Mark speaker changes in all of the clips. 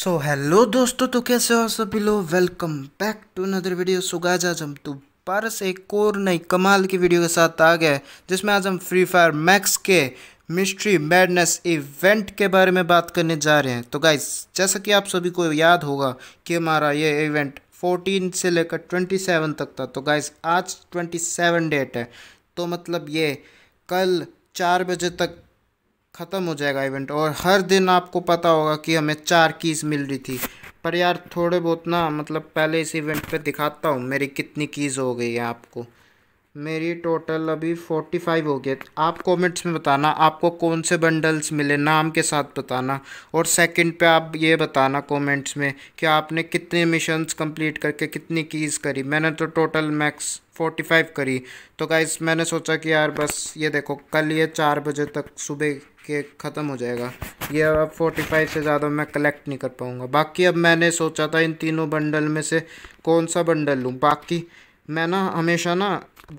Speaker 1: सो so, hello दोस्तों तो कैसे हो सभी लोग welcome back to another video सुगाज आज हम दोबारा से एक और नई कमाल की वीडियो के साथ आ गए जिसमें आज हम फ्री फायर मैक्स के मिस्ट्री मैडनेस इवेंट के बारे में बात करने जा रहे हैं तो गाइज जैसा कि आप सभी को याद होगा कि हमारा ये इवेंट 14 से लेकर 27 तक था तो गाइज आज 27 डेट है तो मतलब ये कल चार बजे तक ख़त्म हो जाएगा इवेंट और हर दिन आपको पता होगा कि हमें चार कीज़ मिल रही थी पर यार थोड़े बहुत ना मतलब पहले इस इवेंट पे दिखाता हूँ मेरी कितनी कीज़ हो गई है आपको मेरी टोटल अभी फोर्टी फाइव हो गई आप कमेंट्स में बताना आपको कौन से बंडल्स मिले नाम के साथ बताना और सेकंड पे आप ये बताना कमेंट्स में कि आपने कितने मिशंस कंप्लीट करके कितनी कीज़ करी मैंने तो टोटल मैक्स फोर्टी फाइव करी तो गाइस मैंने सोचा कि यार बस ये देखो कल ये चार बजे तक सुबह के ख़त्म हो जाएगा ये अब फोर्टी फाइव से ज़्यादा मैं कलेक्ट नहीं कर पाऊँगा बाकी अब मैंने सोचा था इन तीनों बंडल में से कौन सा बंडल लूँ बाकी मैं ना हमेशा ना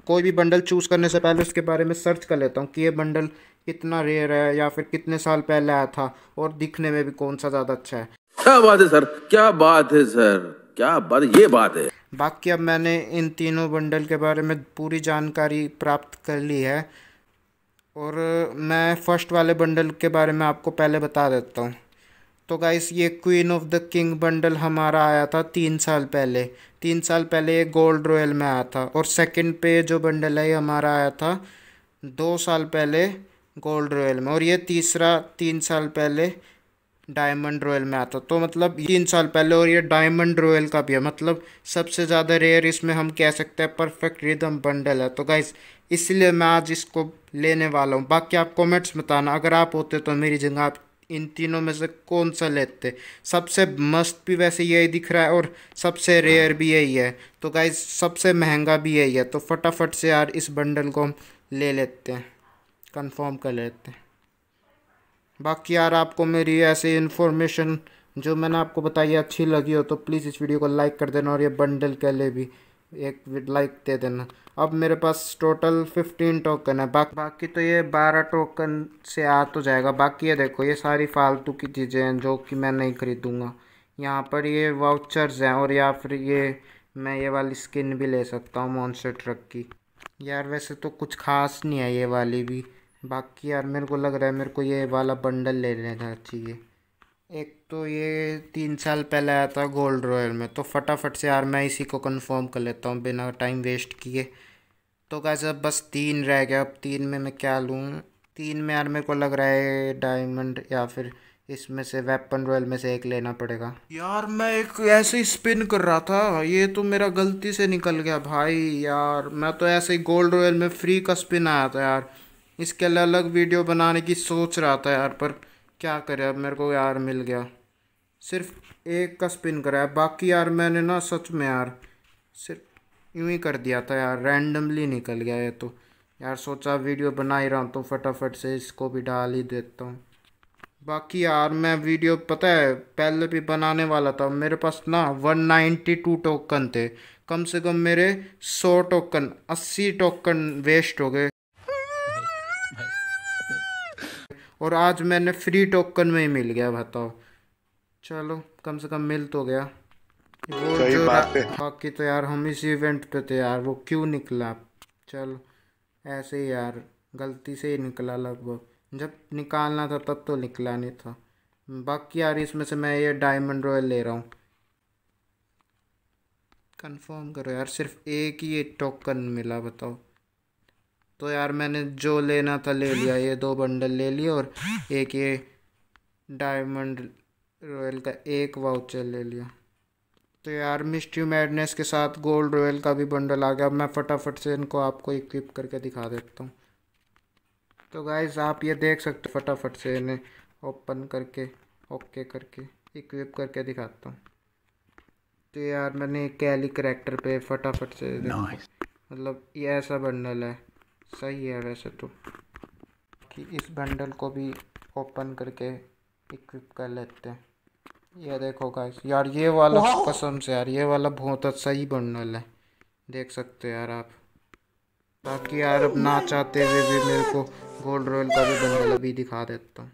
Speaker 1: कोई भी बंडल चूज़ करने से पहले उसके बारे में सर्च कर लेता हूँ कि ये बंडल कितना रेयर है या फिर कितने साल पहले आया था और दिखने में भी कौन सा ज़्यादा अच्छा है क्या बात है सर क्या बात है सर क्या बात ये बात है बाकी अब मैंने इन तीनों बंडल के बारे में पूरी जानकारी प्राप्त कर ली है और मैं फ़र्स्ट वाले बंडल के बारे में आपको पहले बता देता हूँ तो गाइस ये queen of the king bundle हमारा आया था तीन साल पहले तीन साल पहले ये गोल्ड रॉयल में आया था और सेकंड पे जो बंडल है ये हमारा आया था दो साल पहले गोल्ड रॉयल में और ये तीसरा तीन साल पहले डायमंड रॉयल में आता तो मतलब तीन साल पहले और ये डायमंड रॉयल का भी है मतलब सबसे ज़्यादा रेयर इसमें हम कह सकते हैं परफेक्ट रिदम बंडल है तो गाइस इसलिए मैं आज इसको लेने वाला हूँ बाकी आप कमेंट्स बताना अगर आप होते तो मेरी जगह आप इन तीनों में से कौन सा लेते सबसे मस्त भी वैसे यही दिख रहा है और सबसे रेयर भी यही है तो गाइज सबसे महंगा भी यही है तो फटाफट से यार इस बंडल को हम ले लेते हैं कन्फर्म कर लेते हैं बाकी यार आपको मेरी ऐसी इन्फॉर्मेशन जो मैंने आपको बताई अच्छी लगी हो तो प्लीज़ इस वीडियो को लाइक कर देना और ये बंडल के लिए भी एक लाइक दे देना अब मेरे पास टोटल फिफ्टीन टोकन है बाक, बाकी तो ये बारह टोकन से आ तो जाएगा बाकी ये देखो ये सारी फालतू की चीज़ें हैं जो कि मैं नहीं खरीदूँगा यहाँ पर ये वाउचर्स हैं और या फिर ये मैं ये वाली स्किन भी ले सकता हूँ मॉन्सर ट्रक की यार वैसे तो कुछ खास नहीं है ये वाली भी बाकी यार मेरे को लग रहा है मेरे को ये वाला बंडल ले लेना चाहिए एक तो ये तीन साल पहले आया था गोल्ड रॉयल में तो फटाफट से यार मैं इसी को कंफर्म कर लेता हूँ बिना टाइम वेस्ट किए तो कैसे अब बस तीन रह गया अब तीन में मैं क्या लूँ तीन में यार मेरे को लग रहा है डायमंड या फिर इसमें से वेपन रॉयल में से एक लेना पड़ेगा यार मैं एक ऐसे ही स्पिन कर रहा था ये तो मेरा गलती से निकल गया भाई यार मैं तो ऐसे ही गोल्ड रॉयल में फ्री का स्पिन आया था यार इसके लिए अलग वीडियो बनाने की सोच रहा था यार पर क्या करे अब मेरे को यार मिल गया सिर्फ एक का स्पिन कराया बाकी यार मैंने ना सच में यार सिर्फ यूँ ही कर दिया था यार रैंडमली निकल गया ये तो यार सोचा वीडियो बना ही रहा हूँ तो फटाफट से इसको भी डाल ही देता हूँ बाकी यार मैं वीडियो पता है पहले भी बनाने वाला था मेरे पास ना वन नाइन्टी टू टोकन थे कम से कम मेरे सौ टोकन अस्सी टोकन वेस्ट हो गए और आज मैंने फ्री टोकन में ही मिल गया बताओ चलो कम से कम मिल तो गया वो जो बाकी तो यार हम इस इवेंट पे थे यार वो क्यों निकला चलो ऐसे ही यार गलती से ही निकला लगभग जब निकालना था तब तो निकला नहीं था बाकी यार इसमें से मैं ये डायमंड रॉयल ले रहा हूँ कंफर्म करो यार सिर्फ एक ही टोकन मिला बताओ तो यार मैंने जो लेना था ले लिया ये दो बंडल ले लिए और एक ये डायमंड रॉयल का एक वाउचर ले लिया तो यार मिस्ट्री मैडनेस के साथ गोल्ड रॉयल का भी बंडल आ गया अब मैं फटाफट से इनको आपको इक्विप करके दिखा देता हूँ तो गाइज आप ये देख सकते फटाफट से इन्हें ओपन करके ओके करके इक्विप करके दिखाता हूँ तो यार मैंने कैली करेक्टर पे फटाफट से nice. मतलब ये ऐसा बंडल है सही है वैसे तो कि इस बंडल को भी ओपन करके इक्विप कर लेते हैं ये देखो गाइस यार ये वाला कसम से यार ये वाला बहुत अच्छा ही बंडल है देख सकते हो यार आप ताकि यार अब ना चाहते हुए भी मेरे को गोल्ड रॉयल का भी बंडल अभी दिखा देता हूँ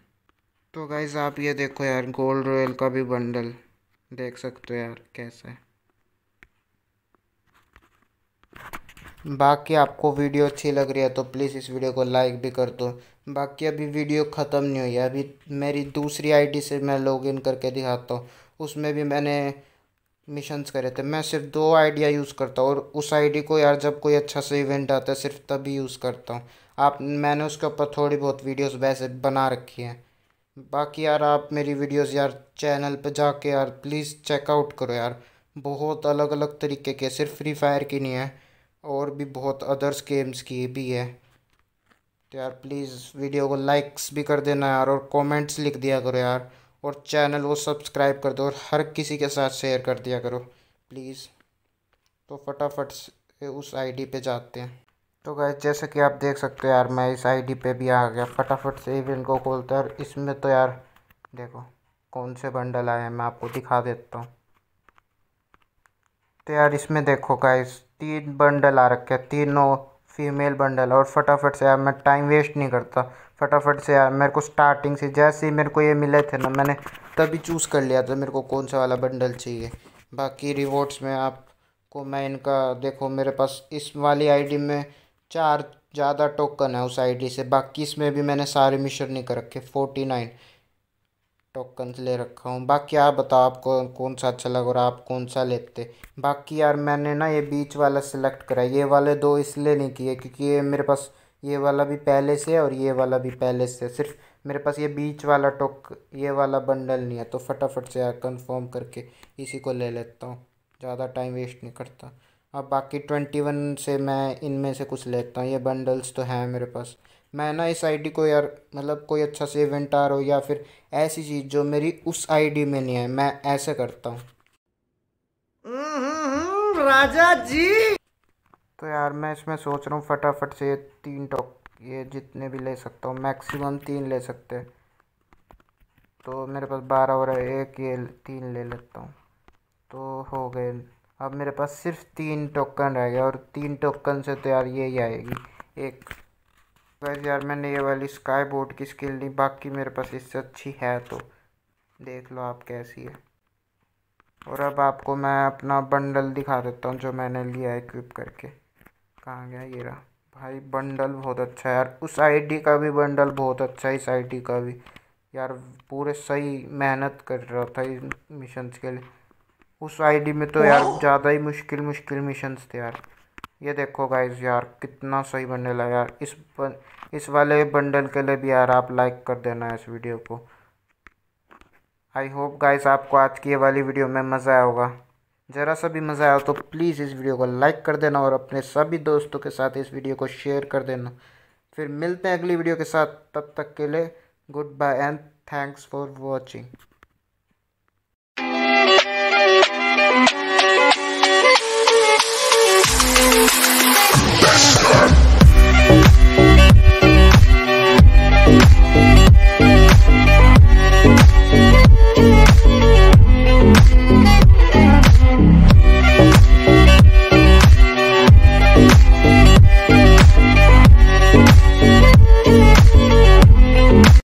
Speaker 1: तो गाइस आप ये देखो यार गोल्ड रॉयल का भी बंडल देख सकते हो यार कैसे है बाकी आपको वीडियो अच्छी लग रही है तो प्लीज़ इस वीडियो को लाइक भी कर दो बाकी अभी वीडियो ख़त्म नहीं हुई है अभी मेरी दूसरी आईडी से मैं लॉगिन करके दिखाता हूँ उसमें भी मैंने मिशंस करे थे मैं सिर्फ दो आइडिया यूज़ करता हूँ और उस आईडी को यार जब कोई अच्छा सा इवेंट आता है सिर्फ तभी यूज़ करता हूँ आप मैंने उसके ऊपर थोड़ी बहुत वीडियोज़ वैसे बना रखी हैं बाकी यार आप मेरी वीडियोज़ यार चैनल पर जाके यार प्लीज़ चेकआउट करो यार बहुत अलग अलग तरीके के सिर्फ फ्री फायर की नहीं है और भी बहुत अदर्स गेम्स की भी है तो यार प्लीज़ वीडियो को लाइक्स भी कर देना यार और कमेंट्स लिख दिया करो यार और चैनल को सब्सक्राइब कर दो और हर किसी के साथ शेयर कर दिया करो प्लीज़ तो फटाफट से उस आईडी पे जाते हैं तो गाय जैसे कि आप देख सकते हो यार मैं इस आईडी पे भी आ गया फटाफट से इवेंट को खोलते हैं और इसमें तो यार देखो कौन से बंडल आए हैं मैं आपको दिखा देता हूँ तो यार इसमें देखो गाइस तीन बंडल आ रखे हैं तीनों फीमेल बंडल और फटाफट से यार मैं टाइम वेस्ट नहीं करता फटाफट से यार मेरे को स्टार्टिंग से जैसे ही मेरे को ये मिले थे ना मैंने तभी चूज़ कर लिया था मेरे को कौन सा वाला बंडल चाहिए बाकी रिवॉर्ड्स में आपको मैं इनका देखो मेरे पास इस वाली आईडी में चार ज़्यादा टोकन है उस आईडी से बाकी इसमें भी मैंने सारे मिशन नहीं कर रखे फोर्टी नाइन टोकन ले रखा हूँ बाकी यार बताओ आपको कौन सा अच्छा लगा और आप कौन सा लेते बाकी यार मैंने ना ये बीच वाला सिलेक्ट करा ये वाले दो इसलिए नहीं किए क्योंकि ये मेरे पास ये वाला भी पहले से है और ये वाला भी पहले से है सिर्फ मेरे पास ये बीच वाला टोक ये वाला बंडल नहीं है तो फटाफट से यार कन्फर्म करके इसी को ले लेता हूँ ज़्यादा टाइम वेस्ट नहीं करता अब बाकी ट्वेंटी वन से मैं इनमें से कुछ लेता हूँ ये बंडल्स तो हैं मेरे पास मैं ना इस आईडी को यार मतलब कोई अच्छा से रहा हो या फिर ऐसी चीज़ जो मेरी उस आईडी में नहीं है मैं ऐसे करता हूँ हम्म, हम्म, राजा जी तो यार मैं इसमें सोच रहा हूँ फटाफट से तीन टॉक ये जितने भी ले सकता हूँ मैक्सिमम तीन ले सकते तो मेरे पास बारह और एक ये तीन ले लेता हूँ तो हो गए अब मेरे पास सिर्फ तीन टोकन रह गया और तीन टोकन से तो यार यही आएगी एक गाइस यार मैंने ये वाली स्काई बोर्ड की स्किल ली बाकी मेरे पास इससे अच्छी है तो देख लो आप कैसी है और अब आपको मैं अपना बंडल दिखा देता हूँ जो मैंने लिया है इक्विप करके कहाँ गया ये रहा भाई बंडल बहुत अच्छा है यार उस आईडी का भी बंडल बहुत अच्छा है इस आईडी का भी यार पूरे सही मेहनत कर रहा था इन मिशंस के लिए उस आईडी में तो यार ज़्यादा ही मुश्किल मुश्किल मिशंस थे यार ये देखो गाइज यार कितना सही बंडल है यार इस बन, इस वाले बंडल के लिए भी यार आप लाइक कर देना इस वीडियो को आई होप गाइज आपको आज की ये वाली वीडियो में मज़ा आया होगा ज़रा सा भी मज़ा आया तो प्लीज़ इस वीडियो को लाइक कर देना और अपने सभी दोस्तों के साथ इस वीडियो को शेयर कर देना फिर मिलते हैं अगली वीडियो के साथ तब तक के लिए goodbye and thanks for watching Best